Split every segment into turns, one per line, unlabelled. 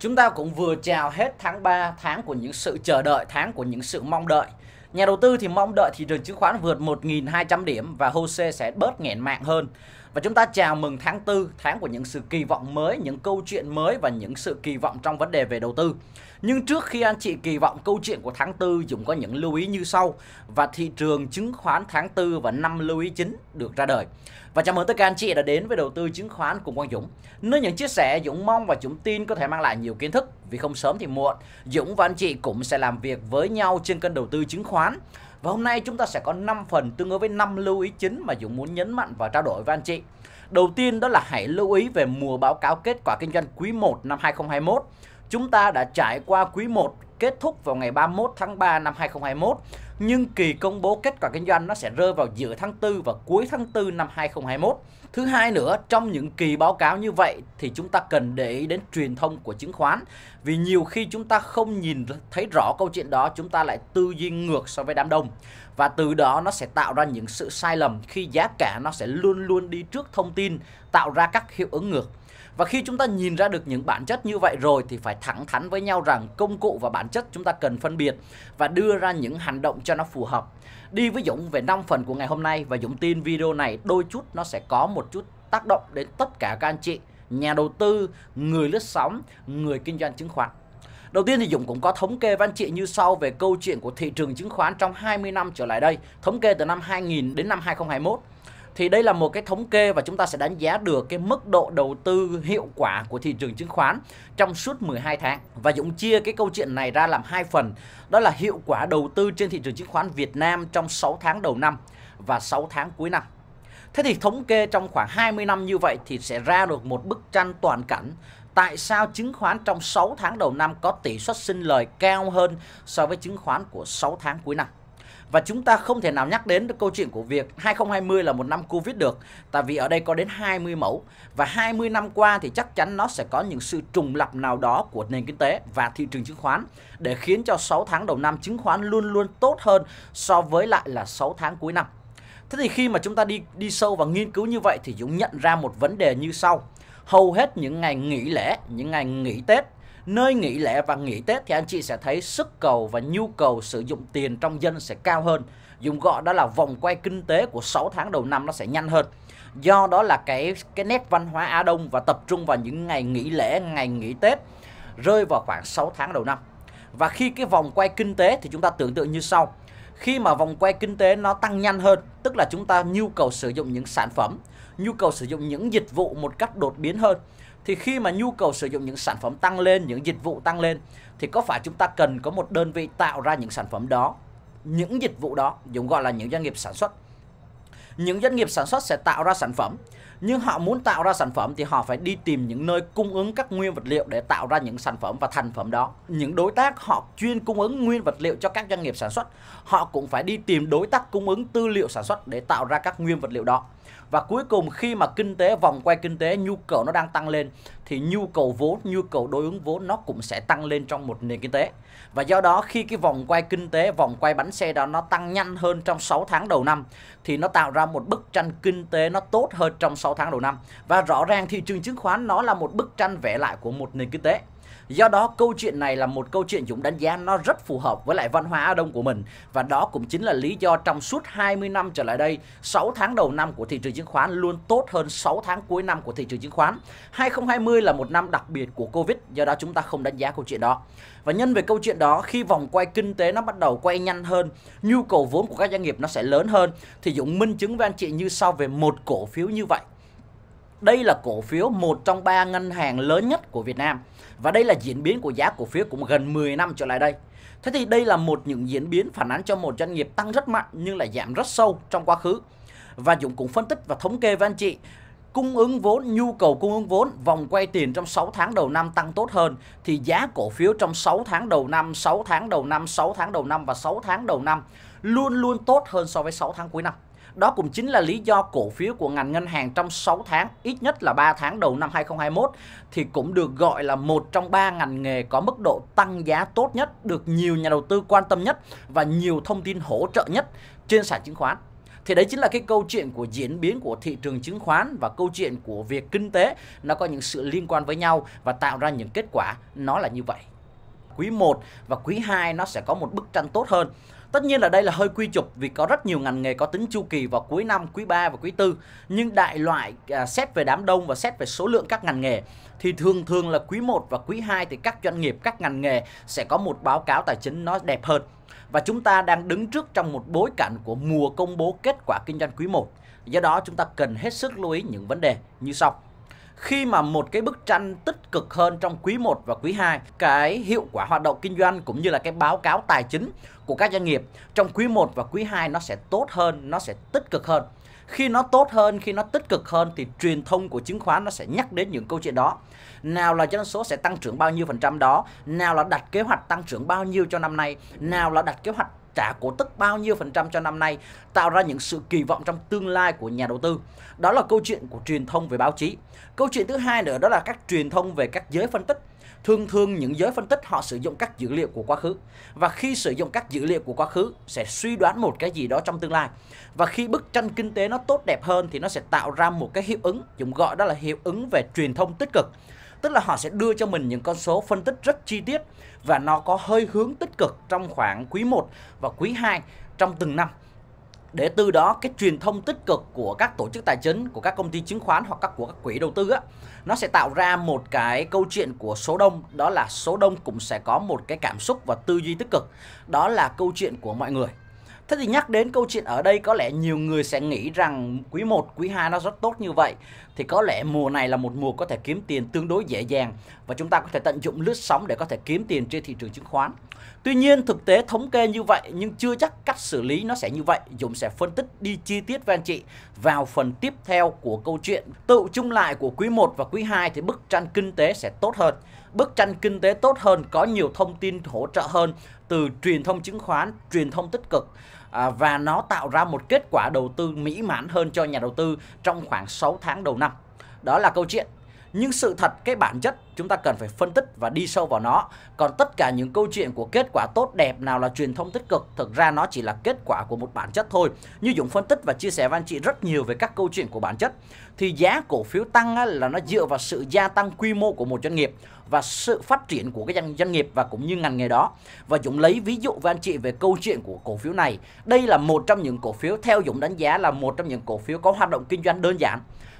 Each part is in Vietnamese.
Chúng ta cũng vừa chào hết tháng 3, tháng của những sự chờ đợi, tháng của những sự mong đợi. Nhà đầu tư thì mong đợi thị trường chứng khoán vượt 1.200 điểm và HOSE sẽ bớt nghẹn mạng hơn. Và chúng ta chào mừng tháng 4, tháng của những sự kỳ vọng mới, những câu chuyện mới và những sự kỳ vọng trong vấn đề về đầu tư. Nhưng trước khi anh chị kỳ vọng câu chuyện của tháng 4, Dũng có những lưu ý như sau và thị trường chứng khoán tháng 4 và năm lưu ý chính được ra đời. Và chào mừng tất cả anh chị đã đến với đầu tư chứng khoán cùng Quang Dũng. Nơi những chia sẻ Dũng mong và Dũng tin có thể mang lại nhiều kiến thức vì không sớm thì muộn, Dũng và anh chị cũng sẽ làm việc với nhau trên kênh đầu tư chứng khoán. Và hôm nay chúng ta sẽ có 5 phần tương ứng với 5 lưu ý chính mà Dũng muốn nhấn mạnh và trao đổi với anh chị. Đầu tiên đó là hãy lưu ý về mùa báo cáo kết quả kinh doanh quý 1 năm 2021. Chúng ta đã trải qua quý 1 kết thúc vào ngày 31 tháng 3 năm 2021 nhưng kỳ công bố kết quả kinh doanh nó sẽ rơi vào giữa tháng 4 và cuối tháng 4 năm 2021. Thứ hai nữa, trong những kỳ báo cáo như vậy thì chúng ta cần để ý đến truyền thông của chứng khoán vì nhiều khi chúng ta không nhìn thấy rõ câu chuyện đó, chúng ta lại tư duy ngược so với đám đông và từ đó nó sẽ tạo ra những sự sai lầm khi giá cả nó sẽ luôn luôn đi trước thông tin, tạo ra các hiệu ứng ngược. Và khi chúng ta nhìn ra được những bản chất như vậy rồi thì phải thẳng thắn với nhau rằng công cụ và bản chất chúng ta cần phân biệt và đưa ra những hành động cho nó phù hợp. Đi với Dũng về 5 phần của ngày hôm nay và Dũng tin video này đôi chút nó sẽ có một chút tác động đến tất cả các anh chị nhà đầu tư, người lướt sóng, người kinh doanh chứng khoán. Đầu tiên thì Dũng cũng có thống kê với anh chị như sau về câu chuyện của thị trường chứng khoán trong 20 năm trở lại đây, thống kê từ năm 2000 đến năm 2021. Thì đây là một cái thống kê và chúng ta sẽ đánh giá được cái mức độ đầu tư hiệu quả của thị trường chứng khoán trong suốt 12 tháng. Và Dũng chia cái câu chuyện này ra làm hai phần. Đó là hiệu quả đầu tư trên thị trường chứng khoán Việt Nam trong 6 tháng đầu năm và 6 tháng cuối năm. Thế thì thống kê trong khoảng 20 năm như vậy thì sẽ ra được một bức tranh toàn cảnh tại sao chứng khoán trong 6 tháng đầu năm có tỷ suất sinh lời cao hơn so với chứng khoán của 6 tháng cuối năm. Và chúng ta không thể nào nhắc đến câu chuyện của việc 2020 là một năm Covid được, tại vì ở đây có đến 20 mẫu và 20 năm qua thì chắc chắn nó sẽ có những sự trùng lập nào đó của nền kinh tế và thị trường chứng khoán để khiến cho 6 tháng đầu năm chứng khoán luôn luôn tốt hơn so với lại là 6 tháng cuối năm. Thế thì khi mà chúng ta đi đi sâu và nghiên cứu như vậy thì Dũng nhận ra một vấn đề như sau. Hầu hết những ngày nghỉ lễ, những ngày nghỉ Tết nơi nghỉ lễ và nghỉ Tết thì anh chị sẽ thấy sức cầu và nhu cầu sử dụng tiền trong dân sẽ cao hơn. Dùng gọi đó là vòng quay kinh tế của 6 tháng đầu năm nó sẽ nhanh hơn. Do đó là cái cái nét văn hóa Á Đông và tập trung vào những ngày nghỉ lễ, ngày nghỉ Tết rơi vào khoảng 6 tháng đầu năm. Và khi cái vòng quay kinh tế thì chúng ta tưởng tượng như sau. Khi mà vòng quay kinh tế nó tăng nhanh hơn, tức là chúng ta nhu cầu sử dụng những sản phẩm, nhu cầu sử dụng những dịch vụ một cách đột biến hơn thì khi mà nhu cầu sử dụng những sản phẩm tăng lên, những dịch vụ tăng lên thì có phải chúng ta cần có một đơn vị tạo ra những sản phẩm đó, những dịch vụ đó, dùng gọi là những doanh nghiệp sản xuất. Những doanh nghiệp sản xuất sẽ tạo ra sản phẩm, nhưng họ muốn tạo ra sản phẩm thì họ phải đi tìm những nơi cung ứng các nguyên vật liệu để tạo ra những sản phẩm và thành phẩm đó. Những đối tác họ chuyên cung ứng nguyên vật liệu cho các doanh nghiệp sản xuất, họ cũng phải đi tìm đối tác cung ứng tư liệu sản xuất để tạo ra các nguyên vật liệu đó và cuối cùng khi mà kinh tế vòng quay kinh tế nhu cầu nó đang tăng lên thì nhu cầu vốn nhu cầu đối ứng vốn nó cũng sẽ tăng lên trong một nền kinh tế và do đó khi cái vòng quay kinh tế vòng quay bánh xe đó nó tăng nhanh hơn trong 6 tháng đầu năm thì nó tạo ra một bức tranh kinh tế nó tốt hơn trong 6 tháng đầu năm và rõ ràng thị trường chứng khoán nó là một bức tranh vẽ lại của một nền kinh tế Do đó câu chuyện này là một câu chuyện Dũng đánh giá nó rất phù hợp với lại văn hóa Á Đông của mình và đó cũng chính là lý do trong suốt 20 năm trở lại đây, 6 tháng đầu năm của thị trường chứng khoán luôn tốt hơn 6 tháng cuối năm của thị trường chứng khoán. 2020 là một năm đặc biệt của Covid, do đó chúng ta không đánh giá câu chuyện đó. Và nhân về câu chuyện đó, khi vòng quay kinh tế nó bắt đầu quay nhanh hơn, nhu cầu vốn của các doanh nghiệp nó sẽ lớn hơn thì Dũng minh chứng với anh chị như sau về một cổ phiếu như vậy. Đây là cổ phiếu một trong ba ngân hàng lớn nhất của Việt Nam và đây là diễn biến của giá cổ phiếu cũng gần 10 năm trở lại đây. Thế thì đây là một những diễn biến phản ánh cho một doanh nghiệp tăng rất mạnh nhưng lại giảm rất sâu trong quá khứ. Và Dũng cũng phân tích và thống kê với anh chị cung ứng vốn, nhu cầu cung ứng vốn, vòng quay tiền trong 6 tháng đầu năm tăng tốt hơn thì giá cổ phiếu trong 6 tháng đầu năm, 6 tháng đầu năm, 6 tháng đầu năm và 6 tháng đầu năm luôn luôn tốt hơn so với 6 tháng cuối năm. Đó cũng chính là lý do cổ phiếu của ngành ngân hàng trong 6 tháng, ít nhất là 3 tháng đầu năm 2021 thì cũng được gọi là một trong ba ngành nghề có mức độ tăng giá tốt nhất, được nhiều nhà đầu tư quan tâm nhất và nhiều thông tin hỗ trợ nhất trên sàn chứng khoán. Thì đấy chính là cái câu chuyện của diễn biến của thị trường chứng khoán và câu chuyện của việc kinh tế nó có những sự liên quan với nhau và tạo ra những kết quả nó là như vậy. Quý 1 và quý 2 nó sẽ có một bức tranh tốt hơn. Tất nhiên là đây là hơi quy chụp vì có rất nhiều ngành nghề có tính chu kỳ vào cuối năm, quý 3 và quý 4. Nhưng đại loại à, xét về đám đông và xét về số lượng các ngành nghề thì thường thường là quý 1 và quý 2 thì các doanh nghiệp, các ngành nghề sẽ có một báo cáo tài chính nó đẹp hơn. Và chúng ta đang đứng trước trong một bối cảnh của mùa công bố kết quả kinh doanh quý 1. Do đó chúng ta cần hết sức lưu ý những vấn đề như sau khi mà một cái bức tranh tích cực hơn trong quý 1 và quý 2, cái hiệu quả hoạt động kinh doanh cũng như là cái báo cáo tài chính của các doanh nghiệp trong quý 1 và quý 2 nó sẽ tốt hơn, nó sẽ tích cực hơn. Khi nó tốt hơn, khi nó tích cực hơn thì truyền thông của chứng khoán nó sẽ nhắc đến những câu chuyện đó. Nào là doanh số sẽ tăng trưởng bao nhiêu phần trăm đó, nào là đặt kế hoạch tăng trưởng bao nhiêu cho năm nay, nào là đặt kế hoạch trả cổ tức bao nhiêu phần trăm cho năm nay tạo ra những sự kỳ vọng trong tương lai của nhà đầu tư. Đó là câu chuyện của truyền thông về báo chí. Câu chuyện thứ hai nữa đó là các truyền thông về các giới phân tích thường thường những giới phân tích họ sử dụng các dữ liệu của quá khứ và khi sử dụng các dữ liệu của quá khứ sẽ suy đoán một cái gì đó trong tương lai và khi bức tranh kinh tế nó tốt đẹp hơn thì nó sẽ tạo ra một cái hiệu ứng chúng gọi đó là hiệu ứng về truyền thông tích cực tức là họ sẽ đưa cho mình những con số phân tích rất chi tiết và nó có hơi hướng tích cực trong khoảng quý 1 và quý 2 trong từng năm để từ đó cái truyền thông tích cực của các tổ chức tài chính của các công ty chứng khoán hoặc các của các quỹ đầu tư á nó sẽ tạo ra một cái câu chuyện của số đông đó là số đông cũng sẽ có một cái cảm xúc và tư duy tích cực đó là câu chuyện của mọi người Thế thì nhắc đến câu chuyện ở đây có lẽ nhiều người sẽ nghĩ rằng quý 1, quý 2 nó rất tốt như vậy thì có lẽ mùa này là một mùa có thể kiếm tiền tương đối dễ dàng và chúng ta có thể tận dụng lướt sóng để có thể kiếm tiền trên thị trường chứng khoán. Tuy nhiên thực tế thống kê như vậy nhưng chưa chắc cách xử lý nó sẽ như vậy. Dũng sẽ phân tích đi chi tiết với anh chị vào phần tiếp theo của câu chuyện. Tự chung lại của quý 1 và quý 2 thì bức tranh kinh tế sẽ tốt hơn. Bức tranh kinh tế tốt hơn có nhiều thông tin hỗ trợ hơn từ truyền thông chứng khoán, truyền thông tích cực À, và nó tạo ra một kết quả đầu tư mỹ mãn hơn cho nhà đầu tư trong khoảng 6 tháng đầu năm. Đó là câu chuyện nhưng sự thật cái bản chất chúng ta cần phải phân tích và đi sâu vào nó còn tất cả những câu chuyện của kết quả tốt đẹp nào là truyền thông tích cực thực ra nó chỉ là kết quả của một bản chất thôi như dũng phân tích và chia sẻ với anh chị rất nhiều về các câu chuyện của bản chất thì giá cổ phiếu tăng là nó dựa vào sự gia tăng quy mô của một doanh nghiệp và sự phát triển của cái doanh nghiệp và cũng như ngành nghề đó và dũng lấy ví dụ với anh chị về câu chuyện của cổ phiếu này đây là một trong những cổ phiếu theo dũng đánh giá là một trong những cổ phiếu có hoạt động kinh doanh đơn giản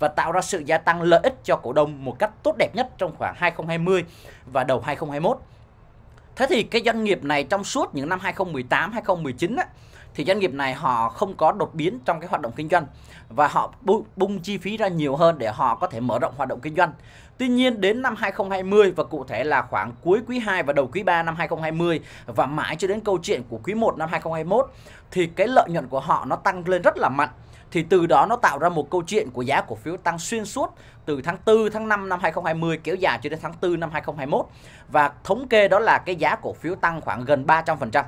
và tạo ra sự gia tăng lợi ích cho cổ đông một cách tốt đẹp nhất trong khoảng 2020 và đầu 2021. Thế thì cái doanh nghiệp này trong suốt những năm 2018, 2019 á, thì doanh nghiệp này họ không có đột biến trong cái hoạt động kinh doanh và họ bung chi phí ra nhiều hơn để họ có thể mở rộng hoạt động kinh doanh. Tuy nhiên đến năm 2020 và cụ thể là khoảng cuối quý 2 và đầu quý 3 năm 2020 và mãi cho đến câu chuyện của quý 1 năm 2021 thì cái lợi nhuận của họ nó tăng lên rất là mạnh thì từ đó nó tạo ra một câu chuyện của giá cổ phiếu tăng xuyên suốt từ tháng 4 tháng 5 năm 2020 kéo dài cho đến tháng 4 năm 2021 và thống kê đó là cái giá cổ phiếu tăng khoảng gần 300%.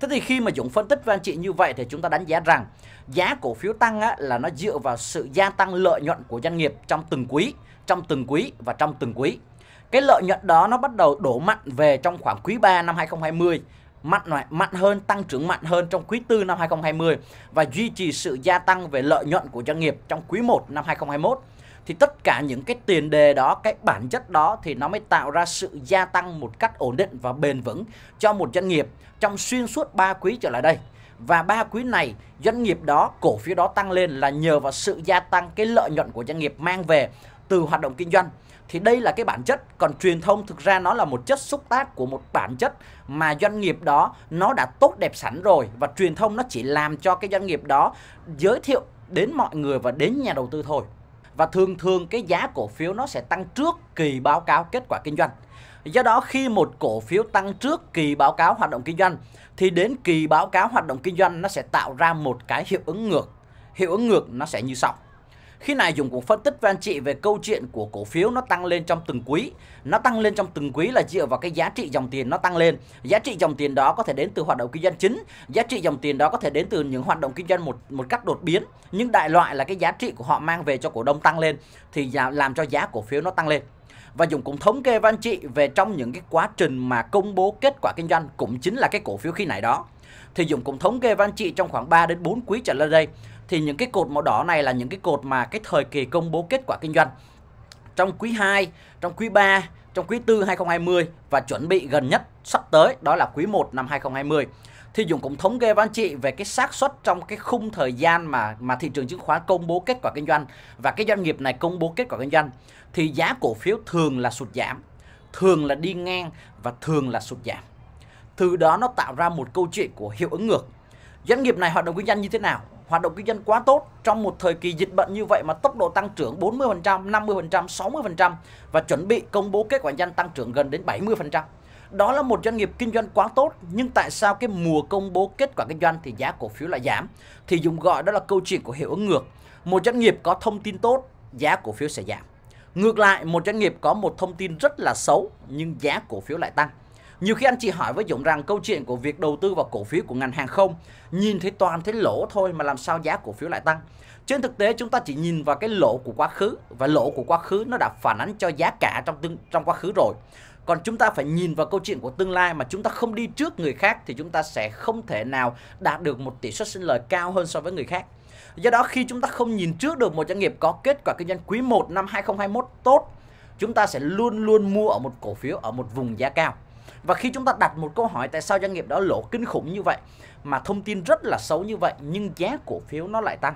Thế thì khi mà Dũng phân tích với anh chị như vậy thì chúng ta đánh giá rằng giá cổ phiếu tăng á, là nó dựa vào sự gia tăng lợi nhuận của doanh nghiệp trong từng quý, trong từng quý và trong từng quý. Cái lợi nhuận đó nó bắt đầu đổ mạnh về trong khoảng quý 3 năm 2020 mạnh mạnh hơn, tăng trưởng mạnh hơn trong quý tư năm 2020 và duy trì sự gia tăng về lợi nhuận của doanh nghiệp trong quý 1 năm 2021 thì tất cả những cái tiền đề đó, cái bản chất đó thì nó mới tạo ra sự gia tăng một cách ổn định và bền vững cho một doanh nghiệp trong xuyên suốt 3 quý trở lại đây. Và ba quý này doanh nghiệp đó, cổ phiếu đó tăng lên là nhờ vào sự gia tăng cái lợi nhuận của doanh nghiệp mang về từ hoạt động kinh doanh thì đây là cái bản chất còn truyền thông thực ra nó là một chất xúc tác của một bản chất mà doanh nghiệp đó nó đã tốt đẹp sẵn rồi và truyền thông nó chỉ làm cho cái doanh nghiệp đó giới thiệu đến mọi người và đến nhà đầu tư thôi và thường thường cái giá cổ phiếu nó sẽ tăng trước kỳ báo cáo kết quả kinh doanh do đó khi một cổ phiếu tăng trước kỳ báo cáo hoạt động kinh doanh thì đến kỳ báo cáo hoạt động kinh doanh nó sẽ tạo ra một cái hiệu ứng ngược hiệu ứng ngược nó sẽ như sau khi này Dũng cũng phân tích với anh chị về câu chuyện của cổ phiếu nó tăng lên trong từng quý. Nó tăng lên trong từng quý là dựa vào cái giá trị dòng tiền nó tăng lên. Giá trị dòng tiền đó có thể đến từ hoạt động kinh doanh chính, giá trị dòng tiền đó có thể đến từ những hoạt động kinh doanh một một cách đột biến, nhưng đại loại là cái giá trị của họ mang về cho cổ đông tăng lên thì làm cho giá cổ phiếu nó tăng lên và Dũng cũng thống kê với anh chị về trong những cái quá trình mà công bố kết quả kinh doanh cũng chính là cái cổ phiếu khi này đó. Thì Dũng cũng thống kê với anh chị trong khoảng 3 đến 4 quý trở lên đây thì những cái cột màu đỏ này là những cái cột mà cái thời kỳ công bố kết quả kinh doanh trong quý 2, trong quý 3, trong quý 4 2020 và chuẩn bị gần nhất sắp tới đó là quý 1 năm 2020. Thì Dũng cũng thống kê với anh chị về cái xác suất trong cái khung thời gian mà mà thị trường chứng khoán công bố kết quả kinh doanh và cái doanh nghiệp này công bố kết quả kinh doanh thì giá cổ phiếu thường là sụt giảm, thường là đi ngang và thường là sụt giảm. Từ đó nó tạo ra một câu chuyện của hiệu ứng ngược. Doanh nghiệp này hoạt động kinh doanh như thế nào? hoạt động kinh doanh quá tốt trong một thời kỳ dịch bệnh như vậy mà tốc độ tăng trưởng 40%, 50%, 60% và chuẩn bị công bố kết quả doanh tăng trưởng gần đến 70%. Đó là một doanh nghiệp kinh doanh quá tốt nhưng tại sao cái mùa công bố kết quả kinh doanh thì giá cổ phiếu lại giảm? Thì dùng gọi đó là câu chuyện của hiệu ứng ngược. Một doanh nghiệp có thông tin tốt, giá cổ phiếu sẽ giảm. Ngược lại, một doanh nghiệp có một thông tin rất là xấu nhưng giá cổ phiếu lại tăng. Nhiều khi anh chị hỏi với Dũng rằng câu chuyện của việc đầu tư vào cổ phiếu của ngành hàng không nhìn thấy toàn thấy lỗ thôi mà làm sao giá cổ phiếu lại tăng. Trên thực tế chúng ta chỉ nhìn vào cái lỗ của quá khứ và lỗ của quá khứ nó đã phản ánh cho giá cả trong tương, trong quá khứ rồi. Còn chúng ta phải nhìn vào câu chuyện của tương lai mà chúng ta không đi trước người khác thì chúng ta sẽ không thể nào đạt được một tỷ suất sinh lời cao hơn so với người khác. Do đó khi chúng ta không nhìn trước được một doanh nghiệp có kết quả kinh doanh quý 1 năm 2021 tốt, chúng ta sẽ luôn luôn mua ở một cổ phiếu ở một vùng giá cao. Và khi chúng ta đặt một câu hỏi tại sao doanh nghiệp đó lỗ kinh khủng như vậy mà thông tin rất là xấu như vậy nhưng giá cổ phiếu nó lại tăng.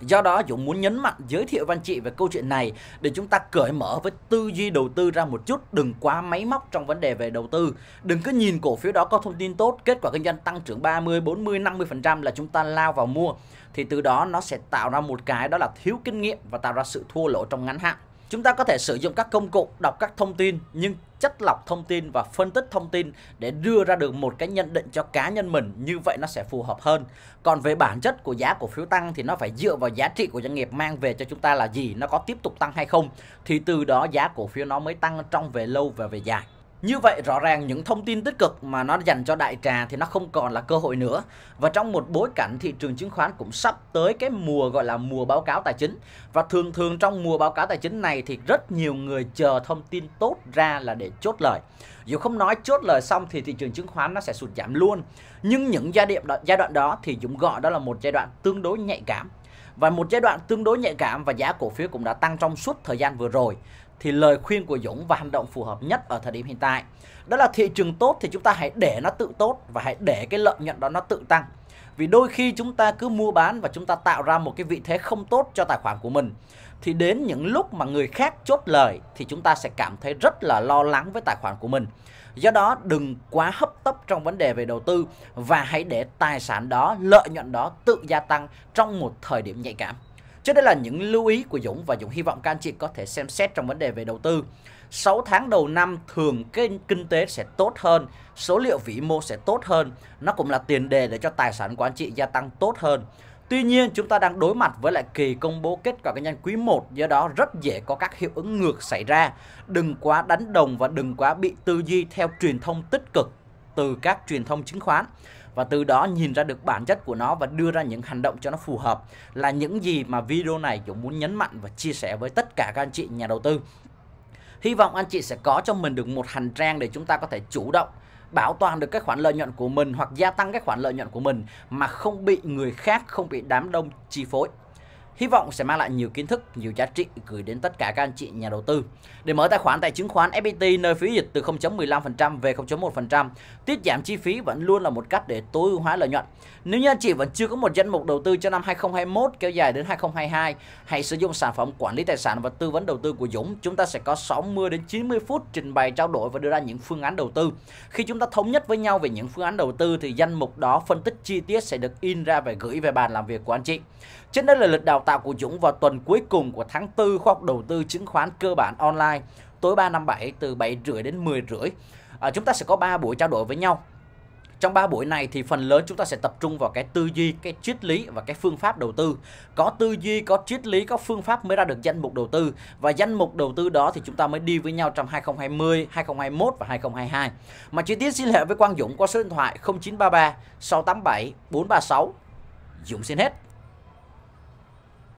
Do đó Dũng muốn nhấn mạnh giới thiệu văn chị về câu chuyện này để chúng ta cởi mở với tư duy đầu tư ra một chút, đừng quá máy móc trong vấn đề về đầu tư. Đừng cứ nhìn cổ phiếu đó có thông tin tốt, kết quả kinh doanh tăng trưởng 30, 40, 50% là chúng ta lao vào mua thì từ đó nó sẽ tạo ra một cái đó là thiếu kinh nghiệm và tạo ra sự thua lỗ trong ngắn hạn. Chúng ta có thể sử dụng các công cụ đọc các thông tin nhưng chất lọc thông tin và phân tích thông tin để đưa ra được một cái nhận định cho cá nhân mình như vậy nó sẽ phù hợp hơn. Còn về bản chất của giá cổ phiếu tăng thì nó phải dựa vào giá trị của doanh nghiệp mang về cho chúng ta là gì, nó có tiếp tục tăng hay không thì từ đó giá cổ phiếu nó mới tăng trong về lâu và về dài. Như vậy rõ ràng những thông tin tích cực mà nó dành cho đại trà thì nó không còn là cơ hội nữa. Và trong một bối cảnh thị trường chứng khoán cũng sắp tới cái mùa gọi là mùa báo cáo tài chính. Và thường thường trong mùa báo cáo tài chính này thì rất nhiều người chờ thông tin tốt ra là để chốt lời. Dù không nói chốt lời xong thì thị trường chứng khoán nó sẽ sụt giảm luôn. Nhưng những giai đoạn đó, giai đoạn đó thì Dũng gọi đó là một giai đoạn tương đối nhạy cảm và một giai đoạn tương đối nhạy cảm và giá cổ phiếu cũng đã tăng trong suốt thời gian vừa rồi thì lời khuyên của Dũng và hành động phù hợp nhất ở thời điểm hiện tại đó là thị trường tốt thì chúng ta hãy để nó tự tốt và hãy để cái lợi nhuận đó nó tự tăng. Vì đôi khi chúng ta cứ mua bán và chúng ta tạo ra một cái vị thế không tốt cho tài khoản của mình thì đến những lúc mà người khác chốt lời thì chúng ta sẽ cảm thấy rất là lo lắng với tài khoản của mình. Do đó đừng quá hấp tấp trong vấn đề về đầu tư và hãy để tài sản đó, lợi nhuận đó tự gia tăng trong một thời điểm nhạy cảm. Trước đây là những lưu ý của Dũng và Dũng hy vọng các anh chị có thể xem xét trong vấn đề về đầu tư. 6 tháng đầu năm thường cái kinh tế sẽ tốt hơn, số liệu vĩ mô sẽ tốt hơn, nó cũng là tiền đề để cho tài sản của anh chị gia tăng tốt hơn. Tuy nhiên chúng ta đang đối mặt với lại kỳ công bố kết quả kinh doanh quý 1 do đó rất dễ có các hiệu ứng ngược xảy ra. Đừng quá đánh đồng và đừng quá bị tư duy theo truyền thông tích cực từ các truyền thông chứng khoán và từ đó nhìn ra được bản chất của nó và đưa ra những hành động cho nó phù hợp là những gì mà video này Dũng muốn nhấn mạnh và chia sẻ với tất cả các anh chị nhà đầu tư. Hy vọng anh chị sẽ có cho mình được một hành trang để chúng ta có thể chủ động bảo toàn được cái khoản lợi nhuận của mình hoặc gia tăng cái khoản lợi nhuận của mình mà không bị người khác, không bị đám đông chi phối. Hy vọng sẽ mang lại nhiều kiến thức, nhiều giá trị gửi đến tất cả các anh chị nhà đầu tư. Để mở tài khoản tại chứng khoán FPT nơi phí dịch từ 0.15% về 0.1%, tiết giảm chi phí vẫn luôn là một cách để tối ưu hóa lợi nhuận. Nếu như anh chị vẫn chưa có một danh mục đầu tư cho năm 2021 kéo dài đến 2022, hãy sử dụng sản phẩm quản lý tài sản và tư vấn đầu tư của Dũng. Chúng ta sẽ có 60 đến 90 phút trình bày trao đổi và đưa ra những phương án đầu tư. Khi chúng ta thống nhất với nhau về những phương án đầu tư thì danh mục đó phân tích chi tiết sẽ được in ra và gửi về bàn làm việc của anh chị. Trên đây là lịch đào tạo của Dũng vào tuần cuối cùng của tháng 4 khoa học đầu tư chứng khoán cơ bản online tối 357 từ 7 rưỡi đến 10 rưỡi. À, chúng ta sẽ có 3 buổi trao đổi với nhau. Trong 3 buổi này thì phần lớn chúng ta sẽ tập trung vào cái tư duy, cái triết lý và cái phương pháp đầu tư. Có tư duy, có triết lý, có phương pháp mới ra được danh mục đầu tư và danh mục đầu tư đó thì chúng ta mới đi với nhau trong 2020, 2021 và 2022. Mà chi tiết xin hệ với Quang Dũng qua số điện thoại 0933 687 436. Dũng xin hết.